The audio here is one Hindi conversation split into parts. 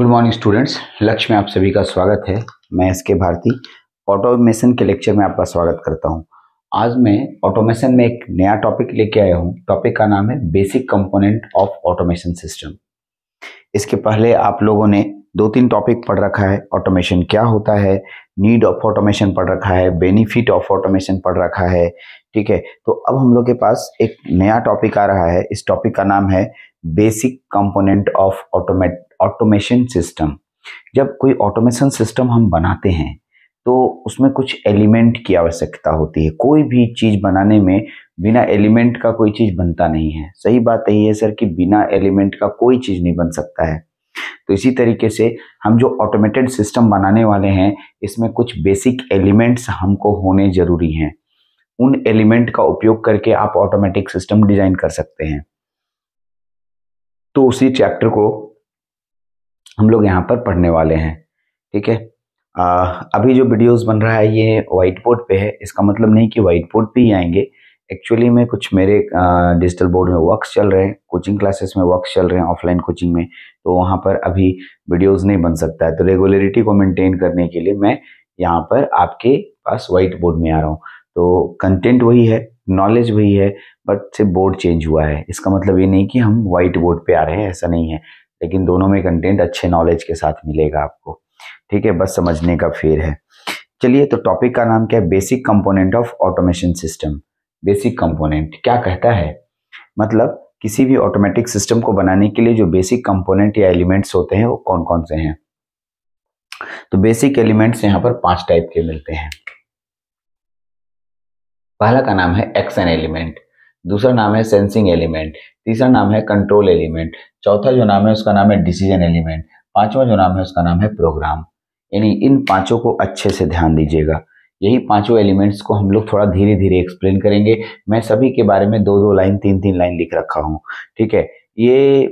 गुड मॉर्निंग स्टूडेंट्स लक्ष्य में आप सभी का स्वागत है मैं एस के भारती ऑटोमेशन के लेक्चर में आपका स्वागत करता हूं आज मैं ऑटोमेशन में एक नया टॉपिक लेके आया हूं टॉपिक का नाम है basic component of automation system इसके पहले आप लोगों ने दो तीन टॉपिक पढ़ रखा है ऑटोमेशन क्या होता है नीड ऑफ ऑटोमेशन पढ़ रखा है बेनिफिट ऑफ ऑटोमेशन पढ़ रखा है ठीक है तो अब हम लोग के पास एक नया टॉपिक आ रहा है इस टॉपिक का नाम है basic component of automate automation system जब कोई ऑटोमेशन सिस्टम हम बनाते हैं तो उसमें कुछ एलिमेंट की आवश्यकता होती है कोई भी चीज़ बनाने में बिना एलिमेंट का कोई चीज़ बनता नहीं है सही बात यही है सर कि बिना एलिमेंट का कोई चीज़ नहीं बन सकता है तो इसी तरीके से हम जो ऑटोमेटेड सिस्टम बनाने वाले हैं इसमें कुछ बेसिक एलिमेंट्स हमको होने ज़रूरी हैं उन एलिमेंट का उपयोग करके आप ऑटोमेटिक सिस्टम डिज़ाइन कर सकते हैं तो उसी चैप्टर को हम लोग यहाँ पर पढ़ने वाले हैं ठीक है आ, अभी जो वीडियोस बन रहा है ये वाइट बोर्ड पे है इसका मतलब नहीं कि वाइट बोर्ड पे ही आएंगे एक्चुअली में कुछ मेरे डिजिटल बोर्ड में वर्क्स चल रहे हैं कोचिंग क्लासेस में वर्क्स चल रहे हैं ऑफलाइन कोचिंग में तो वहाँ पर अभी वीडियोस नहीं बन सकता है तो रेगुलरिटी को मेंटेन करने के लिए मैं यहाँ पर आपके पास वाइट बोर्ड में आ रहा हूँ तो कंटेंट वही है नॉलेज वही है बट सिर्फ बोर्ड चेंज हुआ है इसका मतलब ये नहीं कि हम वाइट बोर्ड पे आ रहे हैं ऐसा नहीं है लेकिन दोनों में कंटेंट अच्छे नॉलेज के साथ मिलेगा आपको ठीक है बस समझने का फेर है चलिए तो टॉपिक का नाम क्या है basic component of automation system basic component क्या कहता है मतलब किसी भी ऑटोमेटिक सिस्टम को बनाने के लिए जो बेसिक कंपोनेंट या एलिमेंट्स होते हैं वो कौन कौन से हैं तो बेसिक एलिमेंट्स यहाँ पर पांच टाइप के मिलते हैं पहला का नाम है एक्शन एलिमेंट दूसरा नाम है सेंसिंग एलिमेंट तीसरा नाम है कंट्रोल एलिमेंट चौथा जो नाम है उसका नाम है डिसीजन एलिमेंट पांचवा जो नाम है उसका नाम है प्रोग्राम यानी इन पांचों को अच्छे से ध्यान दीजिएगा यही पांचों एलिमेंट्स को हम लोग थोड़ा धीरे धीरे एक्सप्लेन करेंगे मैं सभी के बारे में दो दो लाइन तीन तीन लाइन लिख रखा हूँ ठीक है ये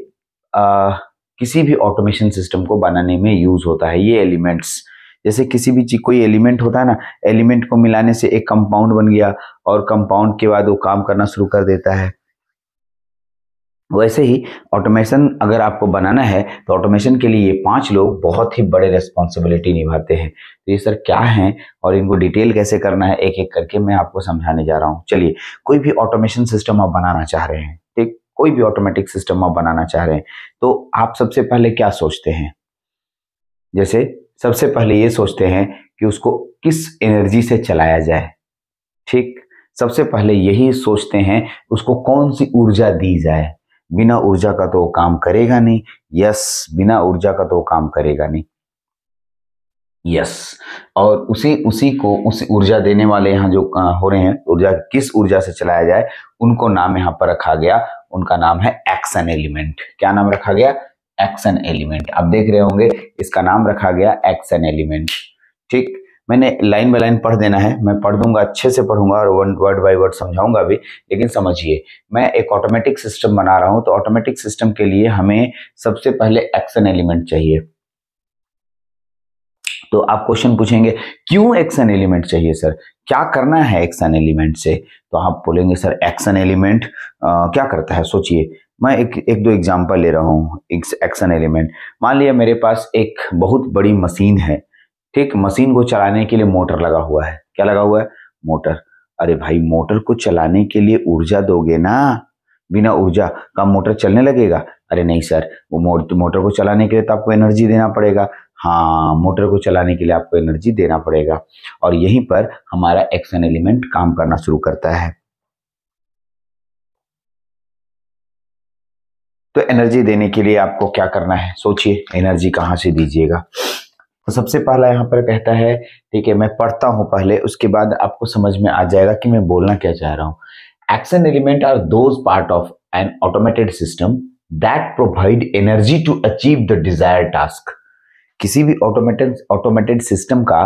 आ, किसी भी ऑटोमेशन सिस्टम को बनाने में यूज़ होता है ये एलिमेंट्स जैसे किसी भी चीज कोई एलिमेंट होता है ना एलिमेंट को मिलाने से एक कंपाउंड बन गया और कंपाउंड के बाद वो काम करना शुरू कर देता है वैसे ही ऑटोमेशन अगर आपको बनाना है तो ऑटोमेशन के लिए ये पांच लोग बहुत ही बड़े रेस्पॉन्सिबिलिटी निभाते हैं तो ये सर क्या हैं और इनको डिटेल कैसे करना है एक एक करके मैं आपको समझाने जा रहा हूँ चलिए कोई भी ऑटोमेशन सिस्टम आप बनाना चाह रहे हैं ठीक कोई भी ऑटोमेटिक सिस्टम आप बनाना चाह रहे हैं तो आप सबसे पहले क्या सोचते हैं जैसे सबसे पहले ये सोचते हैं कि उसको किस एनर्जी से चलाया जाए ठीक सबसे पहले यही सोचते हैं उसको कौन सी ऊर्जा दी जाए बिना ऊर्जा का तो काम करेगा नहीं यस बिना ऊर्जा का तो काम करेगा नहीं यस और उसी उसी को उसी ऊर्जा देने वाले यहाँ जो हो रहे हैं ऊर्जा किस ऊर्जा से चलाया जाए उनको नाम यहाँ पर रखा गया उनका नाम है एक्शन एलिमेंट क्या नाम रखा गया एक्शन एलिमेंट आप देख रहे होंगे इसका नाम रखा गया एक्शन एलिमेंट ठीक मैंने लाइन बाय लाइन पढ़ देना है मैं पढ़ दूंगा अच्छे से पढ़ूंगा और वर्ड बाय वर्ड समझाऊंगा भी लेकिन समझिए मैं एक ऑटोमेटिक सिस्टम बना रहा हूं तो ऑटोमेटिक सिस्टम के लिए हमें सबसे पहले एक्शन एलिमेंट चाहिए तो आप क्वेश्चन पूछेंगे क्यों एक्शन एलिमेंट चाहिए सर क्या करना है एक्शन एलिमेंट से तो आप बोलेंगे सर एक्शन एलिमेंट क्या करता है सोचिए मैं एक एक दो एग्जांपल ले रहा हूँ एक्शन एलिमेंट मान लिया मेरे पास एक बहुत बड़ी मशीन है ठीक मशीन को चलाने के लिए मोटर लगा हुआ है क्या लगा हुआ है मोटर अरे भाई मोटर को चलाने के लिए ऊर्जा दोगे ना बिना ऊर्जा का मोटर चलने लगेगा अरे नहीं सर वो मोटर को चलाने के लिए तो आपको एनर्जी देना पड़ेगा हाँ मोटर को चलाने के लिए आपको एनर्जी देना पड़ेगा और यहीं पर हमारा एक्शन एलिमेंट काम करना शुरू करता है तो एनर्जी देने के लिए आपको क्या करना है सोचिए एनर्जी कहाँ से दीजिएगा तो सबसे पहला यहाँ पर कहता है ठीक है मैं पढ़ता हूँ पहले उसके बाद आपको समझ में आ जाएगा कि मैं बोलना क्या चाह रहा हूँ action element are those part of an automated system that provide energy to achieve the desire task किसी भी ऑटोमेटेड ऑटोमेटेड सिस्टम का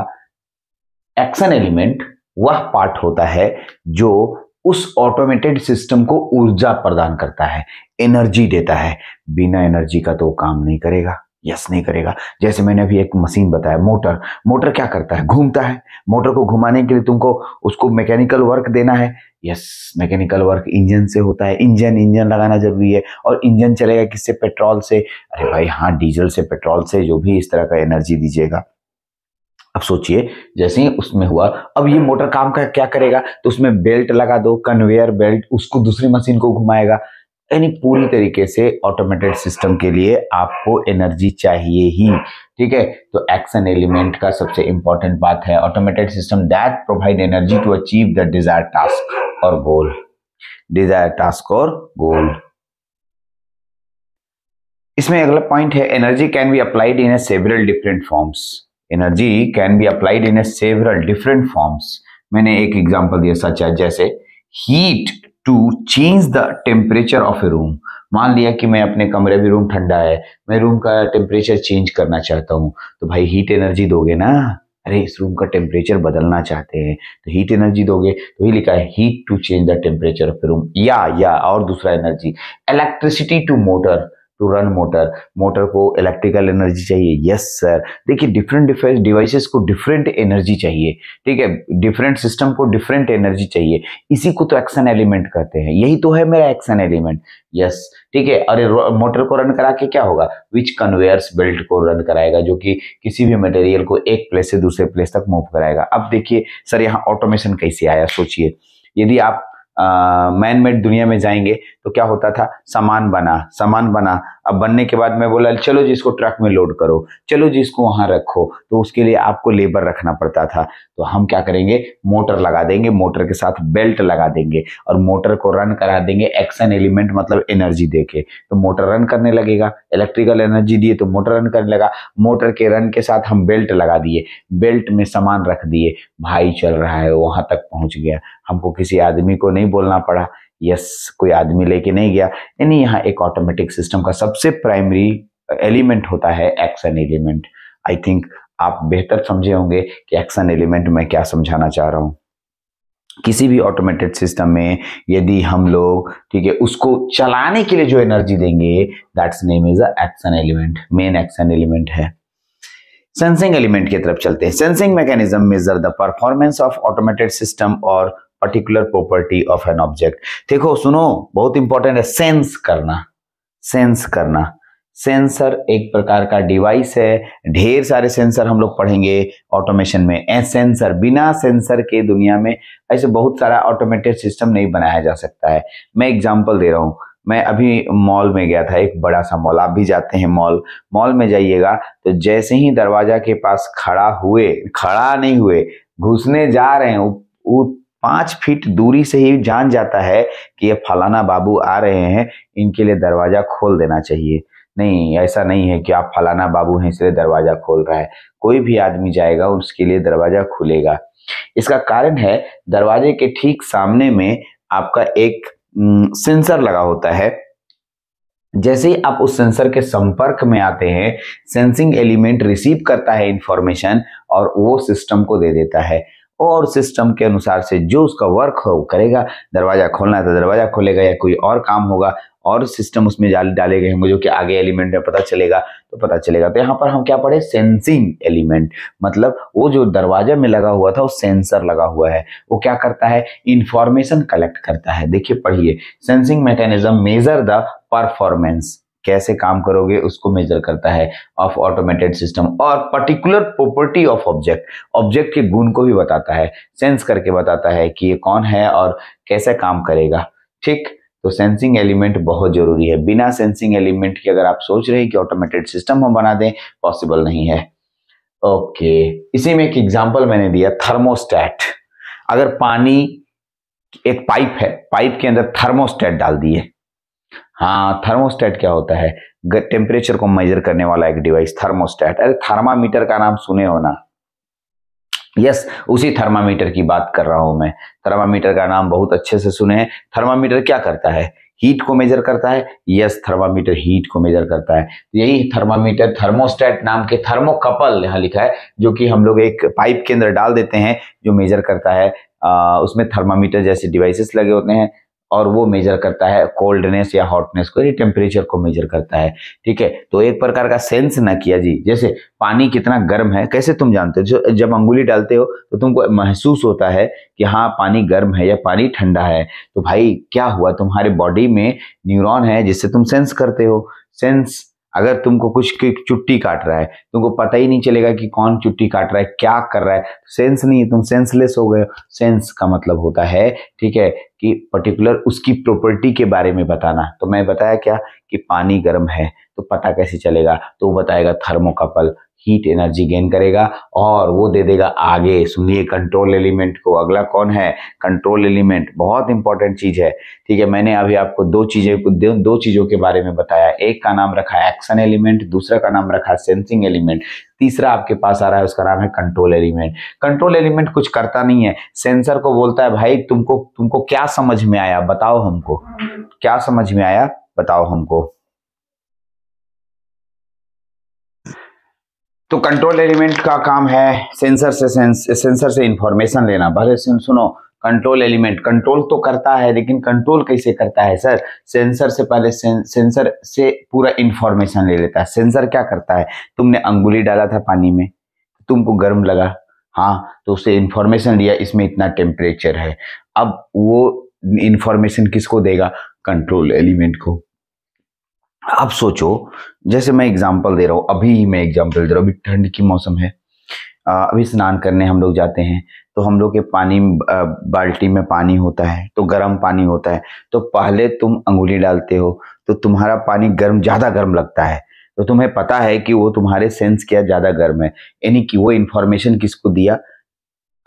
एक्शन एलिमेंट वह पार्ट होता है जो उस ऑटोमेटेड सिस्टम को ऊर्जा प्रदान करता है एनर्जी देता है बिना एनर्जी का तो काम नहीं करेगा यस नहीं करेगा जैसे मैंने अभी एक मशीन बताया मोटर मोटर क्या करता है घूमता है मोटर को घुमाने के लिए तुमको उसको मैकेनिकल वर्क देना है यस मैकेनिकल वर्क इंजन से होता है इंजन इंजन लगाना जरूरी है और इंजन चलेगा किससे पेट्रोल से अरे भाई हाँ डीजल से पेट्रोल से जो भी इस तरह का एनर्जी दीजिएगा अब सोचिए जैसे ही उसमें हुआ अब ये मोटर काम का क्या करेगा तो उसमें बेल्ट लगा दो कन्वेयर बेल्ट उसको दूसरी मशीन को घुमाएगा यानी पूरी तरीके से ऑटोमेटेड सिस्टम के लिए आपको एनर्जी चाहिए ही ठीक है तो एक्शन एलिमेंट का सबसे इंपॉर्टेंट बात है automated system that provide energy to achieve the desire task और गोल डिजायर टास्क और गोल इसमें अगला पॉइंट है energy can be applied in several different forms energy can be applied in a several different forms मैंने एक एग्जाम्पल दिया सच है जैसे heat to change the temperature of a room मान लिया कि मैं अपने कमरे में रूम ठंडा है मैं रूम का टेम्परेचर चेंज करना चाहता हूँ तो भाई हीट एनर्जी दोगे ना अरे इस रूम का टेम्परेचर बदलना चाहते हैं तो हीट एनर्जी दोगे तो ही लिखा है heat to change the temperature of room या या और दूसरा energy electricity to motor to run motor motor को इलेक्ट्रिकल एनर्जी चाहिए यस सर देखिए डिफरेंट डिफरेंट डिवाइसेस को डिफरेंट एनर्जी चाहिए ठीक है डिफरेंट सिस्टम को डिफरेंट एनर्जी चाहिए इसी को तो एक्शन एलिमेंट कहते हैं यही तो है मेरा एक्शन एलिमेंट यस ठीक है अरे मोटर को रन करा के क्या होगा विच कन्वेयर्स बेल्ट को रन कराएगा जो कि किसी भी मटेरियल को एक प्लेस से दूसरे प्लेस तक मूव कराएगा अब देखिए सर यहाँ ऑटोमेशन कैसे आया सोचिए यदि आप मैन मेड दुनिया में जाएंगे तो क्या होता था सामान बना सामान बना अब बनने के बाद मैं बोला चलो जी इसको ट्रक में लोड करो चलो जी इसको वहां रखो तो उसके लिए आपको लेबर रखना पड़ता था तो हम क्या करेंगे मोटर लगा देंगे मोटर के साथ बेल्ट लगा देंगे और मोटर को रन करा देंगे एक्शन एलिमेंट मतलब एनर्जी देके तो मोटर रन करने लगेगा इलेक्ट्रिकल एनर्जी दिए तो मोटर रन करने लगा मोटर के रन के साथ हम बेल्ट लगा दिए बेल्ट में सामान रख दिए भाई चल रहा है वहां तक पहुँच गया हमको किसी आदमी को नहीं बोलना पड़ा यस कोई आदमी लेके नहीं गया यानी यहाँ एक ऑटोमेटिक सिस्टम का सबसे प्राइमरी एलिमेंट होता है एक्शन एलिमेंट आई थिंक आप बेहतर समझे होंगे कि एक्शन एलिमेंट में क्या समझाना चाह रहा हूँ किसी भी ऑटोमेटेड सिस्टम में यदि हम लोग ठीक है उसको चलाने के लिए जो एनर्जी देंगे that's name is action element main action element है सेंसिंग एलिमेंट की तरफ चलते हैं sensing mechanism measure the performance of automated system और particular property of an object देखो सुनो बहुत इंपॉर्टेंट है सेंस करना सेंस करना सेंसर एक प्रकार का डिवाइस है ढेर सारे सेंसर हम लोग पढ़ेंगे ऑटोमेशन में ए सेंसर बिना सेंसर के दुनिया में ऐसे बहुत सारा ऑटोमेटेड सिस्टम नहीं बनाया जा सकता है मैं एग्जांपल दे रहा हूँ मैं अभी मॉल में गया था एक बड़ा सा मॉल आप भी जाते हैं मॉल मॉल में जाइएगा तो जैसे ही दरवाजा के पास खड़ा हुए खड़ा नहीं हुए घुसने जा रहे हैं पांच फीट दूरी से ही जान जाता है कि ये फलाना बाबू आ रहे हैं इनके लिए दरवाजा खोल देना चाहिए नहीं ऐसा नहीं है कि आप फलाना बाबू हैं इसलिए दरवाजा खोल रहा है कोई भी आदमी जाएगा उसके लिए दरवाजा खुलेगा इसका कारण है दरवाजे के ठीक सामने में आपका एक सेंसर लगा होता है जैसे ही आप उस सेंसर के संपर्क में आते हैं सेंसिंग एलिमेंट रिसीव करता है इंफॉर्मेशन और वो सिस्टम को दे देता है और सिस्टम के अनुसार से जो उसका वर्क हो वो करेगा दरवाज़ा खोलना है तो दरवाज़ा खोलेगा या कोई और काम होगा और सिस्टम उसमें डाले गए होंगे जो कि आगे एलिमेंट में पता चलेगा तो पता चलेगा तो यहाँ पर हम क्या पढ़े सेंसिंग एलिमेंट मतलब वो जो दरवाजा में लगा हुआ था वो सेंसर लगा हुआ है वो क्या करता है इंफॉर्मेशन कलेक्ट करता है देखिए पढ़िए sensing mechanism measure the performance कैसे काम करोगे उसको मेजर करता है ऑफ ऑटोमेटेड सिस्टम और particular property of object object के गुण को भी बताता है सेंस करके बताता है कि ये कौन है और कैसे काम करेगा ठीक तो सेंसिंग एलिमेंट बहुत जरूरी है बिना सेंसिंग एलिमेंट के अगर आप सोच रहे हैं कि ऑटोमेटेड सिस्टम हम बना दें पॉसिबल नहीं है ओके इसी में एक एग्जाम्पल मैंने दिया थर्मोस्टैट अगर पानी एक पाइप है पाइप के अंदर थर्मोस्टेट डाल दिए हाँ थर्मोस्टेट क्या होता है टेम्परेचर को मेजर करने वाला एक डिवाइस थर्मोस्टेट अरे थर्मामीटर का नाम सुने हो ना यस yes, उसी थर्मामीटर की बात कर रहा हूं मैं थर्मामीटर का नाम बहुत अच्छे से सुने हैं थर्मामीटर क्या करता है हीट को मेजर करता है यस थर्मामीटर हीट को मेजर करता है तो यही थर्मामीटर थर्मोस्टेट नाम के थर्मोकपल यहाँ लिखा है जो कि हम लोग एक पाइप के अंदर डाल देते हैं जो मेजर करता है आ, उसमें थर्मामीटर जैसे डिवाइसेस लगे होते हैं और वो मेजर करता है कोल्डनेस या हॉटनेस को यानी टेम्परेचर को मेजर करता है ठीक है तो एक प्रकार का सेंस ना किया जी जैसे पानी कितना गर्म है कैसे तुम जानते हो जब अंगुली डालते हो तो तुमको महसूस होता है कि हाँ पानी गर्म है या पानी ठंडा है तो भाई क्या हुआ तुम्हारे बॉडी में न्यूरोन है जिससे तुम सेंस करते हो सेंस अगर तुमको कुछ चुट्टी काट रहा है तुमको पता ही नहीं चलेगा कि कौन चुट्टी काट रहा है क्या कर रहा है सेंस तो नहीं है तुम सेंसलेस हो गए सेंस का मतलब होता है ठीक है कि पर्टिकुलर उसकी प्रॉपर्टी के बारे में बताना तो मैं बताया क्या कि पानी गर्म है तो पता कैसे चलेगा तो बताएगा थर्मोकपल हीट एनर्जी गेन करेगा और वो दे देगा आगे सुनिए कंट्रोल एलिमेंट को अगला कौन है कंट्रोल एलिमेंट बहुत इंपॉर्टेंट चीज है ठीक है मैंने अभी आपको दो चीजें दो, दो चीजों के बारे में बताया एक का नाम रखा एक्शन एलिमेंट दूसरा का नाम रखा सेंसिंग एलिमेंट तीसरा आपके पास आ रहा है उसका नाम है कंट्रोल एलिमेंट कंट्रोल एलिमेंट कुछ करता नहीं है सेंसर को बोलता है भाई तुमको तुमको क्या समझ में आया बताओ हमको क्या समझ में आया बताओ हमको तो कंट्रोल एलिमेंट का काम है सेंसर से सेंसर से इंफॉर्मेशन लेना भले सुन सुनो कंट्रोल एलिमेंट कंट्रोल तो करता है लेकिन कंट्रोल कैसे करता है सर सेंसर से पहले सें, सेंसर से पूरा इंफॉर्मेशन ले लेता है सेंसर क्या करता है तुमने अंगुली डाला था पानी में तुमको गर्म लगा हाँ तो उससे इंफॉर्मेशन लिया इसमें इतना टेम्परेचर है अब वो इंफॉर्मेशन किसको देगा कंट्रोल एलिमेंट को आप सोचो जैसे मैं एग्जाम्पल दे रहा हूँ अभी मैं एग्जाम्पल दे रहा हूँ अभी ठंड की मौसम है अभी स्नान करने हम लोग जाते हैं तो हम लोग के पानी बाल्टी में पानी होता है तो गर्म पानी होता है तो पहले तुम अंगुली डालते हो तो तुम्हारा पानी गर्म ज़्यादा गर्म लगता है तो तुम्हें पता है कि वो तुम्हारे सेंस क्या ज़्यादा गर्म है यानी कि वो इन्फॉर्मेशन किसको दिया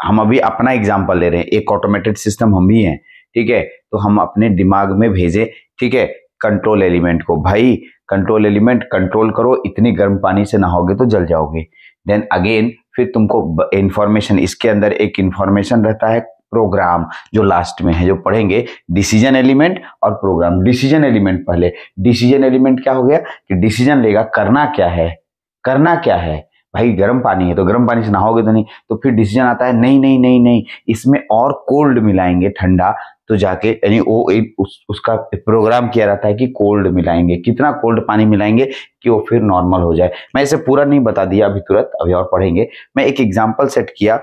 हम अभी अपना एग्जाम्पल ले रहे हैं एक ऑटोमेटेड सिस्टम हम भी हैं ठीक है तो हम अपने दिमाग में भेजे ठीक है कंट्रोल एलिमेंट को भाई कंट्रोल एलिमेंट कंट्रोल करो इतनी गर्म पानी से नहाओगे तो जल जाओगे देन अगेन फिर तुमको इंफॉर्मेशन इसके अंदर एक इंफॉर्मेशन रहता है प्रोग्राम जो लास्ट में है जो पढ़ेंगे डिसीजन एलिमेंट और प्रोग्राम डिसीजन एलिमेंट पहले डिसीजन एलिमेंट क्या हो गया कि डिसीजन लेगा करना क्या है करना क्या है भाई गर्म पानी है तो गर्म पानी से नहाओगे तो नहीं तो फिर डिसीजन आता है नहीं नहीं नहीं नहीं इसमें और कोल्ड मिलाएंगे ठंडा तो जाके यानी वो एक उस, उसका प्रोग्राम किया रहता है कि कोल्ड मिलाएंगे कितना कोल्ड पानी मिलाएंगे कि वो फिर नॉर्मल हो जाए मैं इसे पूरा नहीं बता दिया अभी तुरंत अभी और पढ़ेंगे मैं एक एग्जाम्पल सेट किया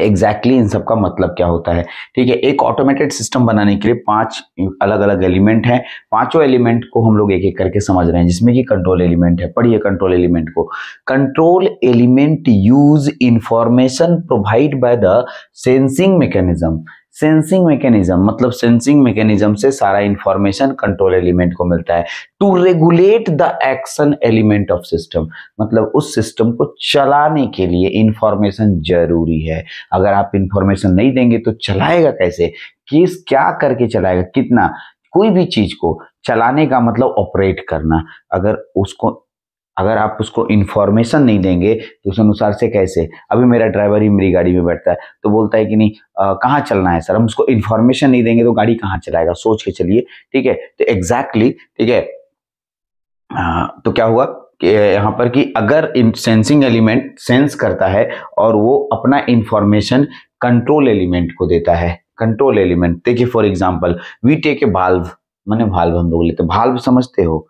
एग्जैक्टली exactly इन सब का मतलब क्या होता है ठीक है एक ऑटोमेटेड सिस्टम बनाने के लिए पांच अलग अलग एलिमेंट हैं पांचों एलिमेंट को हम लोग एक एक करके समझ रहे हैं जिसमें कि कंट्रोल एलिमेंट है पढ़िए कंट्रोल एलिमेंट को control element use information provide by the sensing mechanism sensing mechanism मतलब सेंसिंग मैकेनिज्म से सारा इंफॉर्मेशन कंट्रोल एलिमेंट को मिलता है to regulate the action element of system मतलब उस सिस्टम को चलाने के लिए इंफॉर्मेशन जरूरी है अगर आप इंफॉर्मेशन नहीं देंगे तो चलाएगा कैसे किस क्या करके चलाएगा कितना कोई भी चीज को चलाने का मतलब ऑपरेट करना अगर उसको अगर आप उसको इन्फॉर्मेशन नहीं देंगे तो उस अनुसार से कैसे अभी मेरा ड्राइवर ही मेरी गाड़ी में बैठता है तो बोलता है कि नहीं कहाँ चलना है सर हम उसको इन्फॉर्मेशन नहीं देंगे तो गाड़ी कहाँ चलाएगा सोच के चलिए ठीक है तो एग्जैक्टली ठीक है तो क्या हुआ कि यहाँ पर कि अगर सेंसिंग एलिमेंट सेंस करता है और वो अपना इंफॉर्मेशन कंट्रोल एलिमेंट को देता है कंट्रोल एलिमेंट देखिए for example we take a valve मैंने भाल्व हम लोग लेते भाल्व समझते हो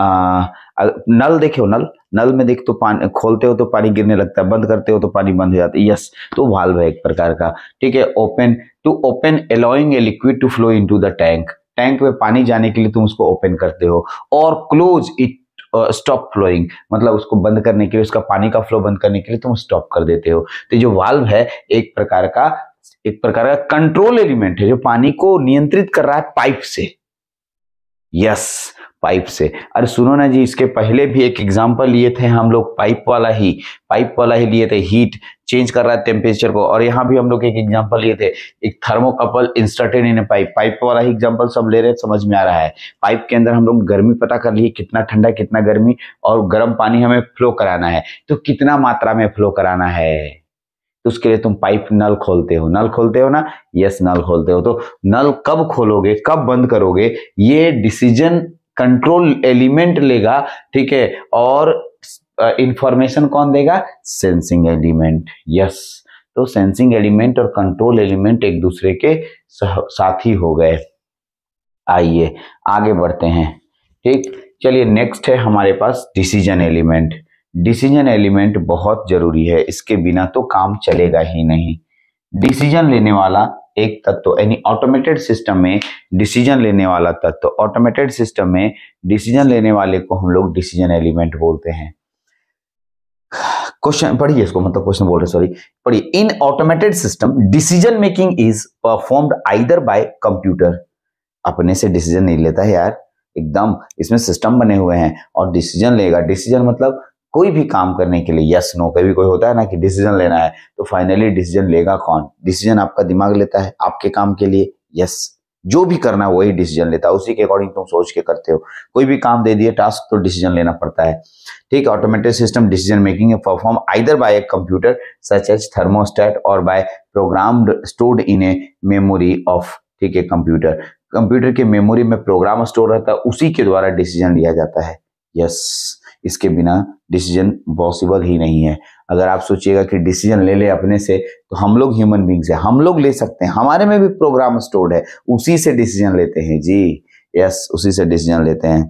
नल देखे हो नल नल में देख तो पानी खोलते हो तो पानी गिरने लगता है बंद करते हो तो पानी बंद हो जाता है यस तो वाल्व है एक प्रकार का ठीक है open to open allowing a liquid to flow into the tank tank में पानी जाने के लिए तुम उसको ओपन करते हो और क्लोज इट स्टॉप फ्लोइंग मतलब उसको बंद करने के लिए उसका पानी का फ्लो बंद करने के लिए तुम स्टॉप कर देते हो तो जो वाल्व है एक प्रकार का एक प्रकार का कंट्रोल एलिमेंट है जो पानी को नियंत्रित कर रहा है पाइप से यस पाइप से अरे सुनो ना जी इसके पहले भी एक एग्जाम्पल लिए थे हम लोग पाइप वाला ही पाइप वाला ही लिए थे हीट चेंज कर रहा है टेम्परेचर को और यहाँ भी हम लोग एक एग्जाम्पल लिए थे एक thermocouple inserted in pipe pipe वाला ही एग्जाम्पल सब ले रहे हैं समझ में आ रहा है पाइप के अंदर हम लोग गर्मी पता कर लिए कितना ठंडा कितना गर्मी और गर्म पानी हमें फ्लो कराना है तो कितना मात्रा में फ्लो कराना है तो उसके लिए तुम पाइप नल खोलते हो नल खोलते हो ना यस नल खोलते हो तो नल कब खोलोगे कब बंद करोगे ये डिसीजन कंट्रोल एलिमेंट लेगा ठीक है और इंफॉर्मेशन कौन देगा सेंसिंग एलिमेंट यस तो सेंसिंग एलिमेंट और कंट्रोल एलिमेंट एक दूसरे के साथी हो गए आइए आगे बढ़ते हैं ठीक चलिए नेक्स्ट है हमारे पास डिसीजन एलिमेंट डिसीजन एलिमेंट बहुत जरूरी है इसके बिना तो काम चलेगा ही नहीं डिसीजन लेने वाला एक तत्व यानी ऑटोमेटेड सिस्टम में डिसीजन लेने वाला तत्व ऑटोमेटेड सिस्टम में डिसीजन लेने वाले को हम लोग डिसीजन एलिमेंट बोलते हैं क्वेश्चन पढ़िए इसको मतलब क्वेश्चन बोल रहे सॉरी पढ़िए in automated system decision making is performed either by computer अपने से डिसीजन नहीं लेता है यार एकदम इसमें सिस्टम बने हुए हैं और डिसीजन लेगा डिसीजन मतलब कोई भी काम करने के लिए यस नो कभी कोई होता है ना कि डिसीजन लेना है तो फाइनली डिसीजन लेगा कौन डिसीजन आपका दिमाग लेता है आपके काम के लिए यस जो भी करना है वही डिसीजन लेता है उसी के अकॉर्डिंग तुम सोच के करते हो कोई भी काम दे दिए टास्क तो डिसीजन लेना पड़ता है ठीक है automated system decision making perform either by a computer such as thermostat और by program stored in a memory of ठीक है कंप्यूटर कंप्यूटर के मेमोरी में प्रोग्राम स्टोर रहता है उसी के द्वारा डिसीजन लिया जाता है यस इसके बिना डिसीजन पॉसिबल ही नहीं है अगर आप सोचिएगा कि डिसीजन ले ले अपने से तो हम लोग ह्यूमन बींग्स है हम लोग ले सकते हैं हमारे में भी प्रोग्राम स्टोर्ड है उसी से डिसीजन लेते हैं जी यस उसी से डिसीजन लेते हैं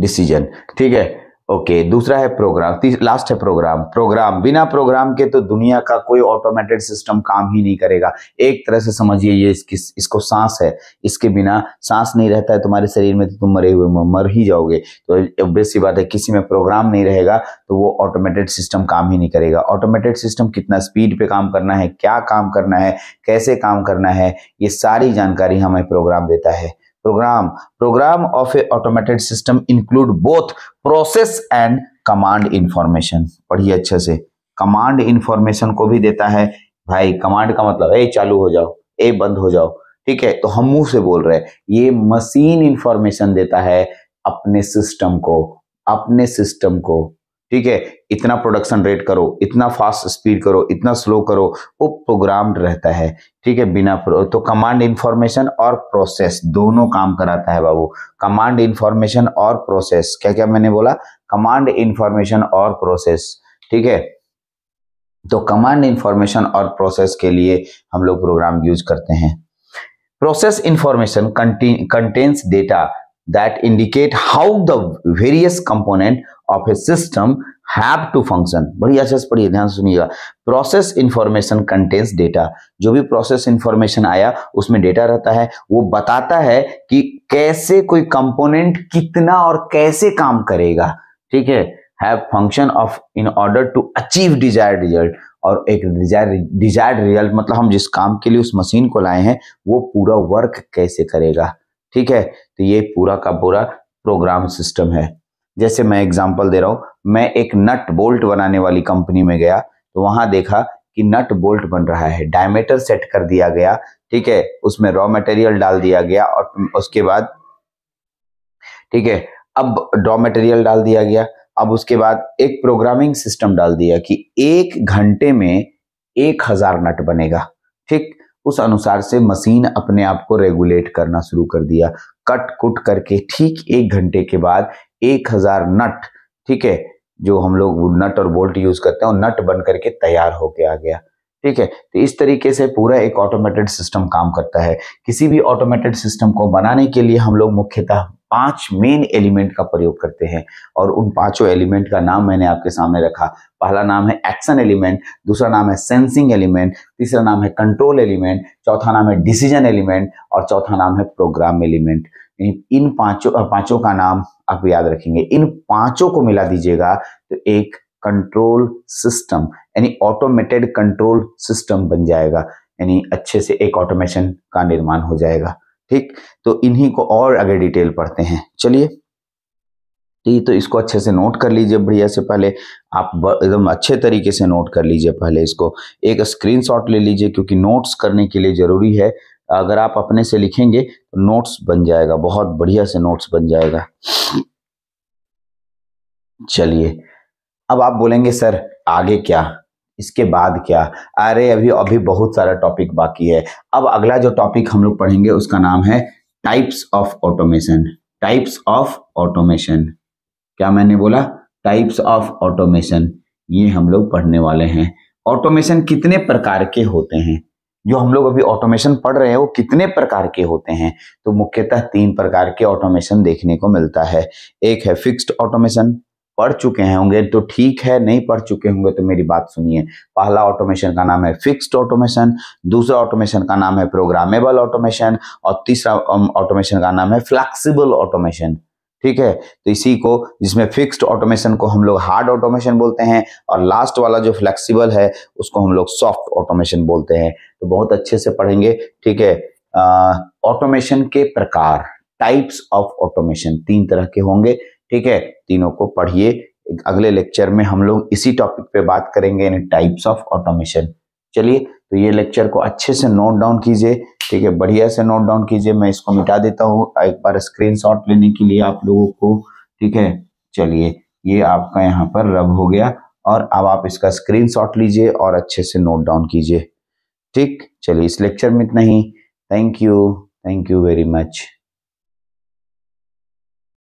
डिसीजन ठीक है ओके दूसरा है प्रोग्राम लास्ट है प्रोग्राम प्रोग्राम बिना प्रोग्राम के तो दुनिया का कोई ऑटोमेटेड सिस्टम काम ही नहीं करेगा एक तरह से समझिए ये इसकी इसको सांस है इसके बिना सांस नहीं रहता है तुम्हारे शरीर में तो तुम मरे हुए मर ही जाओगे तो ऑब्वियस सी बात है किसी में प्रोग्राम नहीं रहेगा तो वो ऑटोमेटेड सिस्टम काम ही नहीं करेगा ऑटोमेटेड सिस्टम कितना स्पीड पे काम करना है क्या काम करना है कैसे काम करना है ये सारी जानकारी हमें प्रोग्राम देता है program program of a automated system include both process and command information पढ़िए अच्छे से command information को भी देता है भाई command का मतलब ए चालू हो जाओ ए बंद हो जाओ ठीक है तो हम मुंह से बोल रहे हैं ये मशीन इंफॉर्मेशन देता है अपने सिस्टम को अपने सिस्टम को ठीक है इतना प्रोडक्शन रेट करो इतना फास्ट स्पीड करो इतना स्लो करो वो प्रोग्राम रहता है ठीक है बिना तो कमांड इन्फॉर्मेशन और प्रोसेस दोनों काम कराता है बाबू कमांड इन्फॉर्मेशन और प्रोसेस क्या क्या मैंने बोला कमांड इन्फॉर्मेशन और प्रोसेस ठीक है तो कमांड इन्फॉर्मेशन और प्रोसेस के लिए हम लोग प्रोग्राम यूज करते हैं process information contains data that indicate how the various component of a system have to function बड़ी अच्छे से पढ़िए ध्यान सुनिएगा प्रोसेस इंफॉर्मेशन कंटेंस डेटा जो भी प्रोसेस इंफॉर्मेशन आया उसमें डेटा रहता है वो बताता है कि कैसे कोई कंपोनेंट कितना और कैसे काम करेगा ठीक है have function of in order to achieve desired result और एक डिजायर्ड रिजल्ट मतलब हम जिस काम के लिए उस मशीन को लाए हैं वो पूरा वर्क कैसे करेगा ठीक है तो ये पूरा का पूरा प्रोग्राम सिस्टम है जैसे मैं एग्जाम्पल दे रहा हूं मैं एक नट बोल्ट बनाने वाली कंपनी में गया तो वहां देखा कि नट बोल्ट बन रहा है डायमीटर सेट कर दिया गया ठीक है उसमें रॉ मटेरियल डाल दिया गया और उसके बाद ठीक है अब रॉ मटेरियल डाल दिया गया अब उसके बाद एक प्रोग्रामिंग सिस्टम डाल दिया कि एक घंटे में एक हजार नट बनेगा ठीक उस अनुसार से मशीन अपने आप को रेगुलेट करना शुरू कर दिया कट कुट करके ठीक एक घंटे के बाद एक हजार नट ठीक है जो हम लोग नट और बोल्ट यूज करते हैं और नट बन करके तैयार होके आ गया ठीक है तो इस तरीके से पूरा एक ऑटोमेटेड सिस्टम काम करता है किसी भी ऑटोमेटेड सिस्टम को बनाने के लिए हम लोग मुख्यतः पांच मेन एलिमेंट का प्रयोग करते हैं और उन पांचों एलिमेंट का नाम मैंने आपके सामने रखा पहला नाम है एक्शन एलिमेंट दूसरा नाम है सेंसिंग एलिमेंट तीसरा नाम है कंट्रोल एलिमेंट चौथा नाम है डिसीजन एलिमेंट और चौथा नाम है प्रोग्राम एलिमेंट इन पांचों पांचों का नाम आप याद रखेंगे इन पांचों को मिला दीजिएगा तो एक कंट्रोल सिस्टम यानी ऑटोमेटेड कंट्रोल सिस्टम बन जाएगा यानी अच्छे से एक ऑटोमेशन का निर्माण हो जाएगा ठीक तो इन्हीं को और आगे डिटेल पढ़ते हैं चलिए ठीक तो, तो इसको अच्छे से नोट कर लीजिए बढ़िया से पहले आप एकदम अच्छे तरीके से नोट कर लीजिए पहले इसको एक स्क्रीनशॉट ले लीजिए क्योंकि नोट्स करने के लिए ज़रूरी है अगर आप अपने से लिखेंगे तो नोट्स बन जाएगा बहुत बढ़िया से नोट्स बन जाएगा चलिए अब आप बोलेंगे सर आगे क्या इसके बाद क्या अरे अभी अभी बहुत सारा टॉपिक बाकी है अब अगला जो टॉपिक हम लोग पढ़ेंगे उसका नाम है types of automation types of automation क्या मैंने बोला टाइप्स ऑफ ऑटोमेशन ये हम लोग पढ़ने वाले हैं ऑटोमेशन कितने प्रकार के होते हैं जो हम लोग अभी ऑटोमेशन पढ़ रहे हैं वो कितने प्रकार के होते हैं तो मुख्यतः तीन प्रकार के ऑटोमेशन देखने को मिलता है एक है फिक्स्ड ऑटोमेशन पढ़ चुके हैं होंगे तो ठीक है नहीं पढ़ चुके होंगे तो मेरी बात सुनिए पहला ऑटोमेशन का नाम है फिक्स्ड ऑटोमेशन दूसरा ऑटोमेशन का नाम है प्रोग्रामेबल ऑटोमेशन और तीसरा ऑटोमेशन um, का नाम है फ्लैक्सिबल ऑटोमेशन ठीक है तो इसी को जिसमें फिक्स्ड ऑटोमेशन को हम लोग हार्ड ऑटोमेशन बोलते हैं और लास्ट वाला जो फ्लेक्सिबल है उसको हम लोग सॉफ्ट ऑटोमेशन बोलते हैं तो बहुत अच्छे से पढ़ेंगे ठीक है ऑटोमेशन के प्रकार टाइप्स ऑफ ऑटोमेशन तीन तरह के होंगे ठीक है तीनों को पढ़िए अगले लेक्चर में हम लोग इसी टॉपिक पे बात करेंगे यानी टाइप्स ऑफ ऑटोमेशन चलिए तो ये लेक्चर को अच्छे से नोट डाउन कीजिए ठीक है बढ़िया से नोट डाउन कीजिए मैं इसको मिटा देता हूँ एक बार स्क्रीन लेने के लिए आप लोगों को ठीक है चलिए ये आपका यहाँ पर रब हो गया और अब आप इसका स्क्रीन लीजिए और अच्छे से नोट डाउन कीजिए ठीक चलिए इस लेक्चर में इतना ही thank you thank you very much